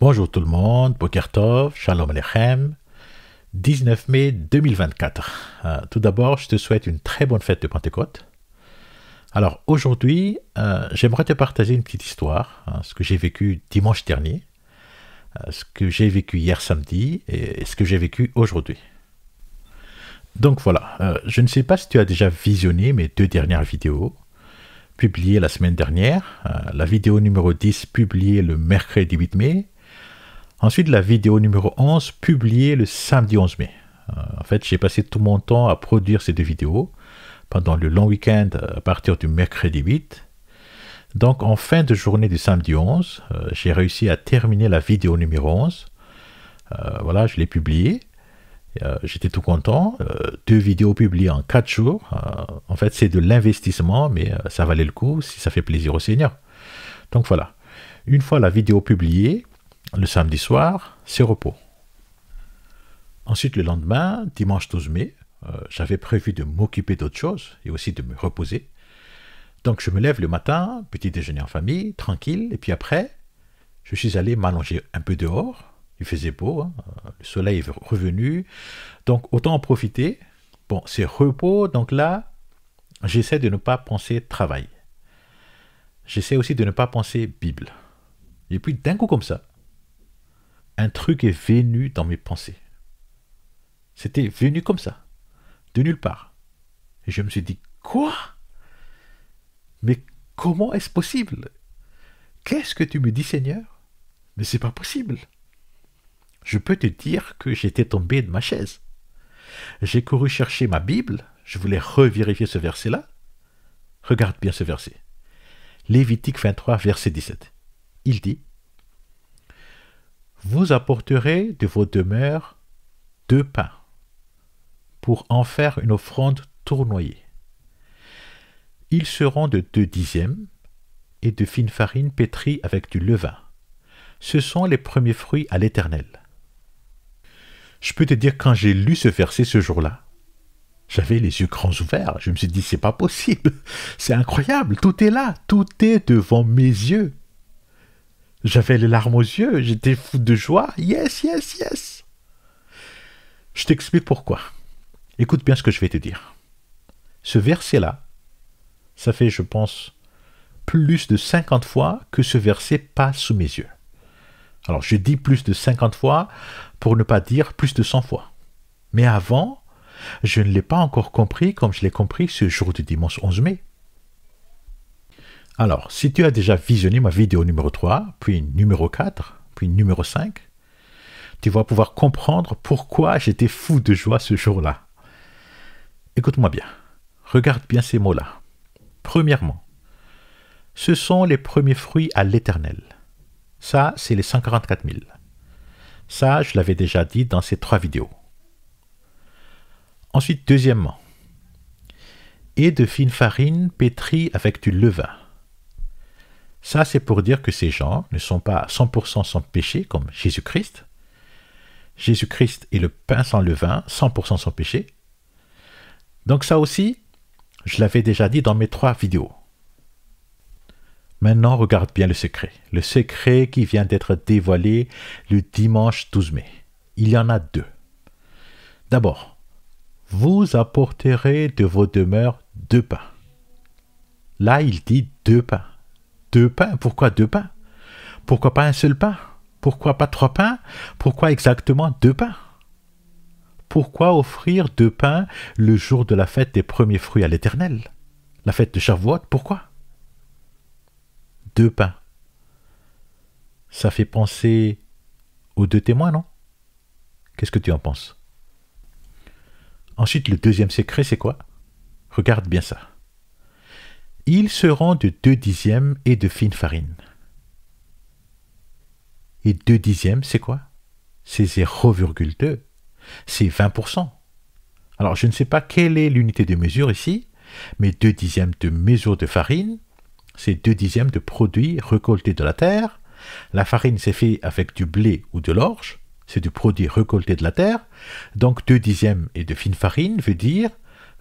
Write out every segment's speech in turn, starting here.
Bonjour tout le monde, Bokertov, Shalom Alechem, 19 mai 2024. Euh, tout d'abord, je te souhaite une très bonne fête de Pentecôte. Alors aujourd'hui, euh, j'aimerais te partager une petite histoire, hein, ce que j'ai vécu dimanche dernier, euh, ce que j'ai vécu hier samedi et ce que j'ai vécu aujourd'hui. Donc voilà, je ne sais pas si tu as déjà visionné mes deux dernières vidéos publiées la semaine dernière, la vidéo numéro 10 publiée le mercredi 8 mai Ensuite, la vidéo numéro 11, publiée le samedi 11 mai. Euh, en fait, j'ai passé tout mon temps à produire ces deux vidéos pendant le long week-end euh, à partir du mercredi 8. Donc, en fin de journée du samedi 11, euh, j'ai réussi à terminer la vidéo numéro 11. voilà, je l'ai publiée. J'étais tout content. deux vidéos publiées en quatre jours. en fait, c'est de l'investissement, mais ça valait le coup si ça fait plaisir au Seigneur. Donc voilà. Une fois la vidéo publiée, le samedi soir, c'est repos. Ensuite, le lendemain, dimanche 12 mai, euh, j'avais prévu de m'occuper d'autre chose et aussi de me reposer. Donc je me lève le matin, petit déjeuner en famille, tranquille, et puis après, je suis allé m'allonger un peu dehors. Il faisait beau, hein, euh, le soleil est revenu, donc autant en profiter. Bon, c'est repos, donc là, j'essaie de ne pas penser travail. J'essaie aussi de ne pas penser Bible. Et puis d'un coup comme ça, un truc est venu dans mes pensées. C'était venu comme ça, de nulle part. Et je me suis dit, quoi Mais comment est-ce possible Qu'est-ce que tu me dis, Seigneur Mais c'est pas possible. Je peux te dire que j'étais tombé de ma chaise. J'ai couru chercher ma Bible, je voulais revérifier ce verset-là. Regarde bien ce verset. Lévitique 23, verset 17. Il dit vous apporterez de vos demeures deux pains pour en faire une offrande tournoyée. Ils seront de deux dixièmes et de fine farine pétrie avec du levain. Ce sont les premiers fruits à l'Éternel. Je peux te dire quand j'ai lu ce verset ce jour-là, j'avais les yeux grands ouverts. Je me suis dit c'est pas possible, c'est incroyable, tout est là, tout est devant mes yeux. J'avais les larmes aux yeux, j'étais fou de joie. Yes, yes, yes. Je t'explique pourquoi. Écoute bien ce que je vais te dire. Ce verset-là, ça fait, je pense, plus de 50 fois que ce verset passe sous mes yeux. Alors je dis plus de 50 fois pour ne pas dire plus de 100 fois. Mais avant, je ne l'ai pas encore compris comme je l'ai compris ce jour du dimanche 11 mai. Alors, si tu as déjà visionné ma vidéo numéro 3, puis numéro 4, puis numéro 5, tu vas pouvoir comprendre pourquoi j'étais fou de joie ce jour-là. Écoute-moi bien. Regarde bien ces mots-là. Premièrement, ce sont les premiers fruits à l'éternel. Ça, c'est les 144 000. Ça, je l'avais déjà dit dans ces trois vidéos. Ensuite, deuxièmement, et de fine farine pétrie avec du levain. Ça, c'est pour dire que ces gens ne sont pas 100% sans péché comme Jésus-Christ. Jésus-Christ est le pain sans levain, 100% sans péché. Donc ça aussi, je l'avais déjà dit dans mes trois vidéos. Maintenant, regarde bien le secret. Le secret qui vient d'être dévoilé le dimanche 12 mai. Il y en a deux. D'abord, vous apporterez de vos demeures deux pains. Là, il dit deux pains deux pains Pourquoi deux pains Pourquoi pas un seul pain Pourquoi pas trois pains Pourquoi exactement deux pains Pourquoi offrir deux pains le jour de la fête des premiers fruits à l'Éternel La fête de Shavuot, pourquoi Deux pains. Ça fait penser aux deux témoins, non Qu'est-ce que tu en penses Ensuite, le deuxième secret, c'est quoi Regarde bien ça ils seront de deux dixièmes et de fine farine. Et 2 dixièmes, c'est quoi C'est 0,2. C'est 20%. Alors, je ne sais pas quelle est l'unité de mesure ici, mais 2 dixièmes de mesure de farine, c'est deux dixièmes de produits récoltés de la terre. La farine, c'est fait avec du blé ou de l'orge, c'est du produit récolté de la terre. Donc, 2 dixièmes et de fine farine veut dire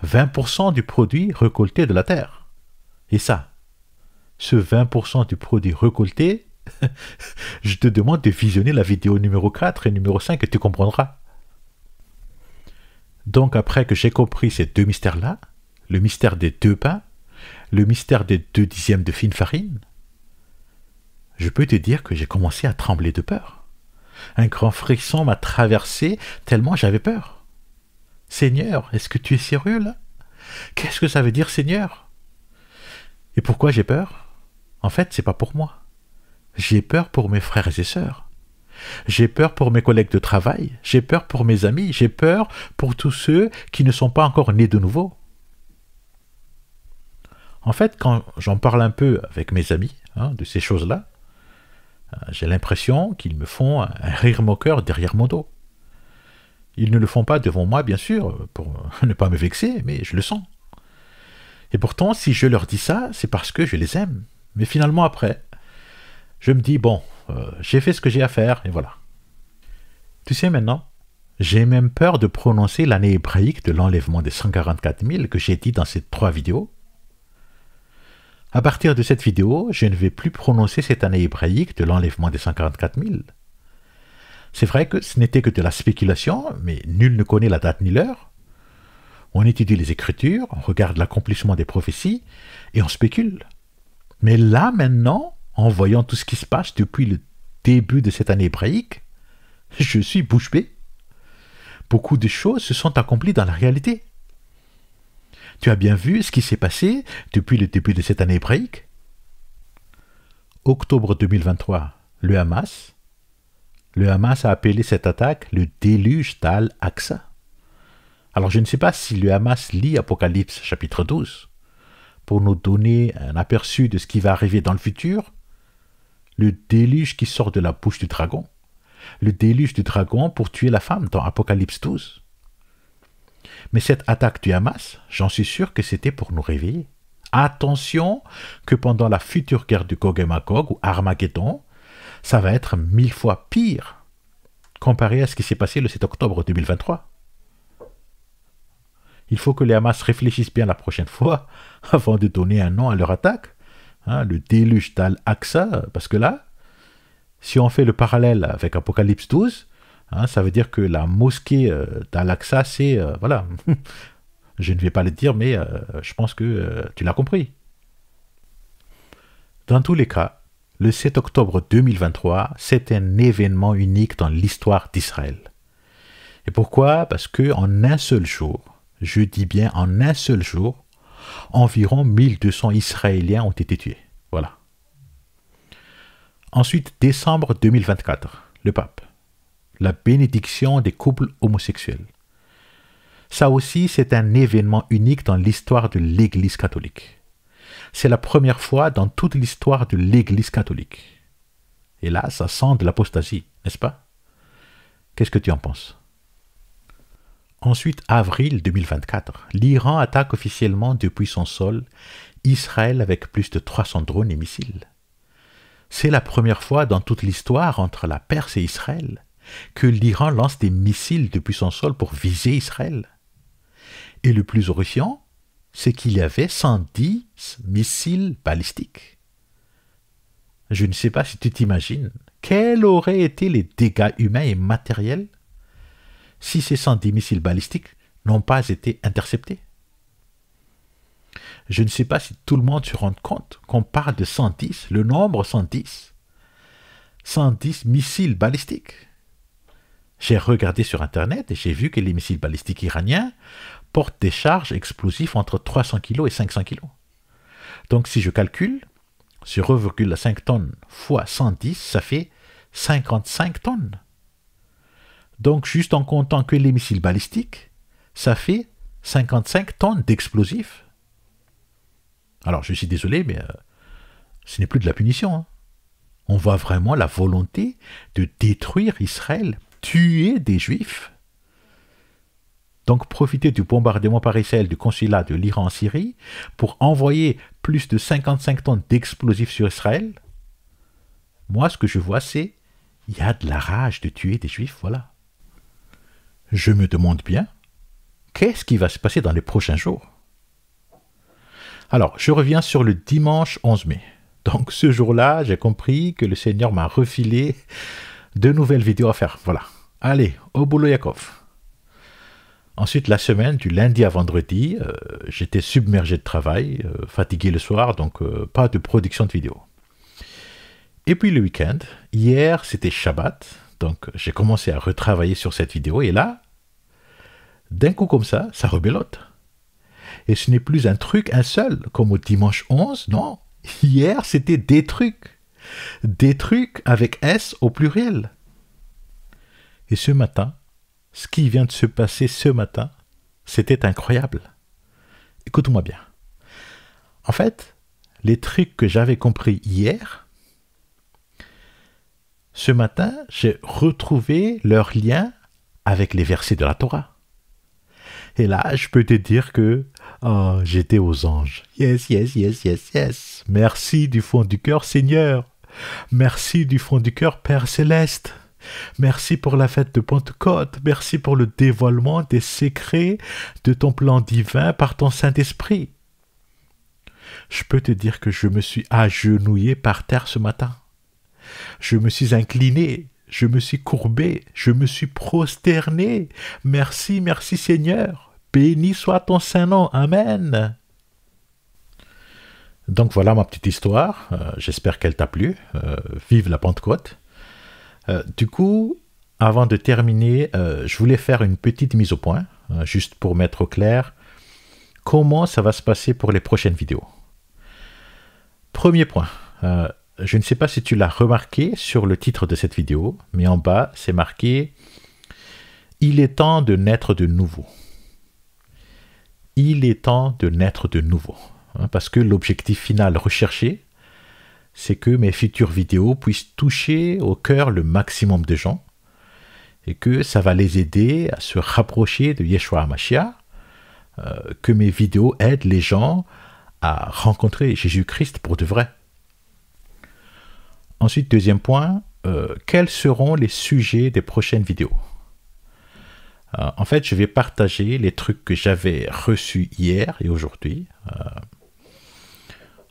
20% du produit récolté de la terre. Et ça, ce 20% du produit récolté, je te demande de visionner la vidéo numéro 4 et numéro 5 et tu comprendras. Donc après que j'ai compris ces deux mystères-là, le mystère des deux pains, le mystère des deux dixièmes de fine farine, je peux te dire que j'ai commencé à trembler de peur. Un grand frisson m'a traversé tellement j'avais peur. Seigneur, est-ce que tu es sérieux là Qu'est-ce que ça veut dire Seigneur et pourquoi j'ai peur En fait, c'est pas pour moi. J'ai peur pour mes frères et sœurs. J'ai peur pour mes collègues de travail, j'ai peur pour mes amis, j'ai peur pour tous ceux qui ne sont pas encore nés de nouveau. En fait, quand j'en parle un peu avec mes amis hein, de ces choses-là, euh, j'ai l'impression qu'ils me font un rire moqueur derrière mon dos. Ils ne le font pas devant moi, bien sûr, pour ne pas me vexer, mais je le sens. Et pourtant, si je leur dis ça, c'est parce que je les aime. Mais finalement, après, je me dis, bon, euh, j'ai fait ce que j'ai à faire, et voilà. Tu sais maintenant, j'ai même peur de prononcer l'année hébraïque de l'enlèvement des 144 000 que j'ai dit dans ces trois vidéos. À partir de cette vidéo, je ne vais plus prononcer cette année hébraïque de l'enlèvement des 144 000. C'est vrai que ce n'était que de la spéculation, mais nul ne connaît la date ni l'heure on étudie les Écritures, on regarde l'accomplissement des prophéties et on spécule. Mais là, maintenant, en voyant tout ce qui se passe depuis le début de cette année hébraïque, je suis bouche bée. Beaucoup de choses se sont accomplies dans la réalité. Tu as bien vu ce qui s'est passé depuis le début de cette année hébraïque Octobre 2023, le Hamas. Le Hamas a appelé cette attaque le déluge d'Al-Aqsa. Alors je ne sais pas si le Hamas lit Apocalypse chapitre 12 pour nous donner un aperçu de ce qui va arriver dans le futur, le déluge qui sort de la bouche du dragon, le déluge du dragon pour tuer la femme dans Apocalypse 12. Mais cette attaque du Hamas, j'en suis sûr que c'était pour nous réveiller. Attention que pendant la future guerre du Gog et Magog ou Armageddon, ça va être mille fois pire comparé à ce qui s'est passé le 7 octobre 2023. Il faut que les Hamas réfléchissent bien la prochaine fois avant de donner un nom à leur attaque. Hein, le déluge d'Al-Aqsa, parce que là, si on fait le parallèle avec Apocalypse 12, hein, ça veut dire que la mosquée euh, d'Al-Aqsa, c'est... Euh, voilà, je ne vais pas le dire, mais euh, je pense que tu l'as compris. Dans tous les cas, le 7 octobre 2023, c'est un événement unique dans l'histoire d'Israël. Et pourquoi Parce que en un seul jour, je dis bien en un seul jour, environ 1200 Israéliens ont été tués. Voilà. Ensuite, décembre 2024, le pape. La bénédiction des couples homosexuels. Ça aussi, c'est un événement unique dans l'histoire de l'Église catholique. C'est la première fois dans toute l'histoire de l'Église catholique. Et là, ça sent de l'apostasie, n'est-ce pas Qu'est-ce que tu en penses Ensuite, avril 2024, l'Iran attaque officiellement depuis son sol Israël avec plus de 300 drones et missiles. C'est la première fois dans toute l'histoire entre la Perse et Israël que l'Iran lance des missiles depuis son sol pour viser Israël. Et le plus horrifiant, c'est qu'il y avait 110 missiles balistiques. Je ne sais pas si tu t'imagines quels auraient été les dégâts humains et matériels si ces 110 missiles balistiques n'ont pas été interceptés Je ne sais pas si tout le monde se rend compte qu'on parle de 110, le nombre 110. 110 missiles balistiques. J'ai regardé sur Internet et j'ai vu que les missiles balistiques iraniens portent des charges explosives entre 300 kg et 500 kg. Donc si je calcule, sur 1,5 tonnes fois 110, ça fait 55 tonnes. Donc juste en comptant que les missiles balistiques, ça fait 55 tonnes d'explosifs. Alors je suis désolé, mais euh, ce n'est plus de la punition. Hein. On voit vraiment la volonté de détruire Israël, tuer des juifs. Donc profiter du bombardement par Israël du consulat de l'Iran en Syrie pour envoyer plus de 55 tonnes d'explosifs sur Israël. Moi, ce que je vois, c'est il y a de la rage de tuer des juifs, voilà je me demande bien qu'est-ce qui va se passer dans les prochains jours. Alors, je reviens sur le dimanche 11 mai. Donc ce jour-là, j'ai compris que le Seigneur m'a refilé de nouvelles vidéos à faire. Voilà. Allez, au boulot Yakov. Ensuite, la semaine, du lundi à vendredi, euh, j'étais submergé de travail, euh, fatigué le soir, donc euh, pas de production de vidéos. Et puis le week-end, hier c'était Shabbat, donc j'ai commencé à retravailler sur cette vidéo et là, d'un coup comme ça, ça rebelote. Et ce n'est plus un truc, un seul, comme au dimanche 11, non. Hier, c'était des trucs. Des trucs avec S au pluriel. Et ce matin, ce qui vient de se passer ce matin, c'était incroyable. Écoute-moi bien. En fait, les trucs que j'avais compris hier, ce matin, j'ai retrouvé leur lien avec les versets de la Torah. Et là, je peux te dire que oh, j'étais aux anges. Yes, yes, yes, yes, yes. Merci du fond du cœur, Seigneur. Merci du fond du cœur, Père céleste. Merci pour la fête de Pentecôte. Merci pour le dévoilement des secrets de ton plan divin par ton Saint-Esprit. Je peux te dire que je me suis agenouillé par terre ce matin. Je me suis incliné, je me suis courbé, je me suis prosterné. Merci, merci Seigneur. Béni soit ton saint nom. Amen. Donc voilà ma petite histoire. Euh, j'espère qu'elle t'a plu. Euh, vive la Pentecôte. Euh, du coup, avant de terminer, je voulais faire une petite mise au point, juste pour mettre au clair comment ça va se passer pour les prochaines vidéos. Premier point, je ne sais pas si tu l'as remarqué sur le titre de cette vidéo, mais en bas, c'est marqué Il est temps de naître de nouveau. Il est temps de naître de nouveau. Hein, parce que l'objectif final recherché, c'est que mes futures vidéos puissent toucher au cœur le maximum de gens et que ça va les aider à se rapprocher de Yeshua HaMashiach, euh, que mes vidéos aident les gens à rencontrer Jésus-Christ pour de vrai. Ensuite, deuxième point, euh, quels seront les sujets des prochaines vidéos euh, En fait, je vais partager les trucs que j'avais reçus hier et aujourd'hui. Euh,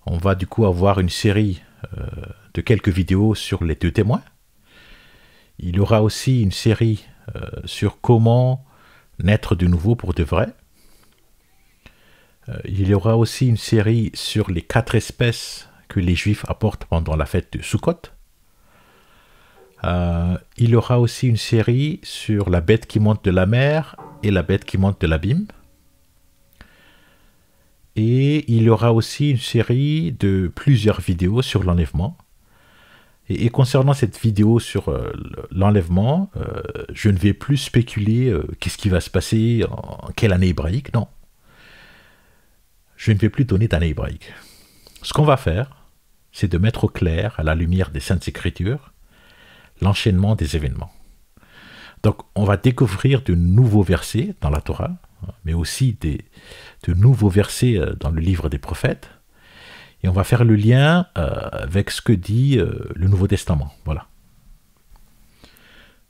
on va du coup avoir une série de quelques vidéos sur les deux témoins. Il y aura aussi une série sur comment naître de nouveau pour de vrai. il y aura aussi une série sur les quatre espèces que les Juifs apportent pendant la fête de Sukkot. Euh, il y aura aussi une série sur la bête qui monte de la mer et la bête qui monte de l'abîme. Et il y aura aussi une série de plusieurs vidéos sur l'enlèvement. Et, concernant cette vidéo sur euh, l'enlèvement, euh, je ne vais plus spéculer qu'est-ce qui va se passer, en quelle année hébraïque, non. Je ne vais plus donner d'année hébraïque. Ce qu'on va faire, c'est de mettre au clair, à la lumière des Saintes Écritures, l'enchaînement des événements. Donc on va découvrir de nouveaux versets dans la Torah, mais aussi des, de nouveaux versets euh, dans le livre des prophètes, et on va faire le lien euh, avec ce que dit euh, le Nouveau Testament. Voilà.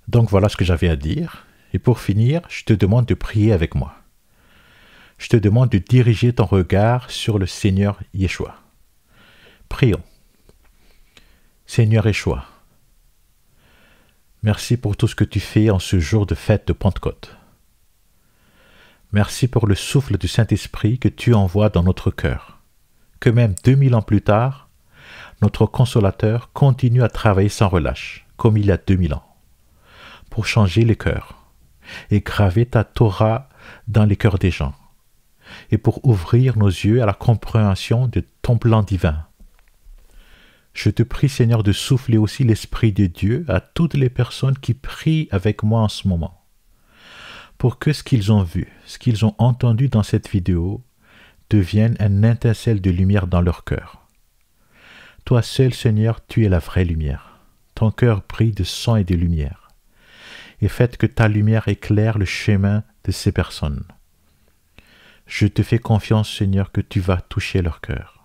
Donc voilà ce que j'avais à dire. Et pour finir, je te demande de prier avec moi. Je te demande de diriger ton regard sur le Seigneur Yeshua prions. Seigneur Échoua, merci pour tout ce que tu fais en ce jour de fête de Pentecôte. Merci pour le souffle du Saint-Esprit que tu envoies dans notre cœur, que même deux mille ans plus tard, notre consolateur continue à travailler sans relâche, comme il y a deux mille ans, pour changer les cœurs et graver ta Torah dans les cœurs des gens, et pour ouvrir nos yeux à la compréhension de ton plan divin je te prie, Seigneur, de souffler aussi l'Esprit de Dieu à toutes les personnes qui prient avec moi en ce moment, pour que ce qu'ils ont vu, ce qu'ils ont entendu dans cette vidéo, devienne un étincelle de lumière dans leur cœur. Toi seul, Seigneur, tu es la vraie lumière. Ton cœur brille de sang et de lumière. Et faites que ta lumière éclaire le chemin de ces personnes. Je te fais confiance, Seigneur, que tu vas toucher leur cœur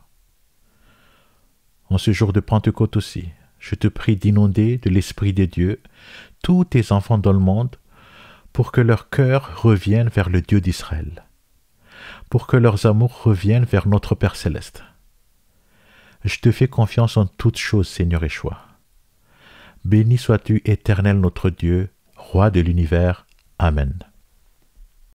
en ce jour de Pentecôte aussi, je te prie d'inonder de l'Esprit des dieux tous tes enfants dans le monde pour que leur cœur revienne vers le Dieu d'Israël, pour que leurs amours reviennent vers notre Père céleste. Je te fais confiance en toutes choses, Seigneur choix. Béni sois-tu, éternel notre Dieu, roi de l'univers. Amen.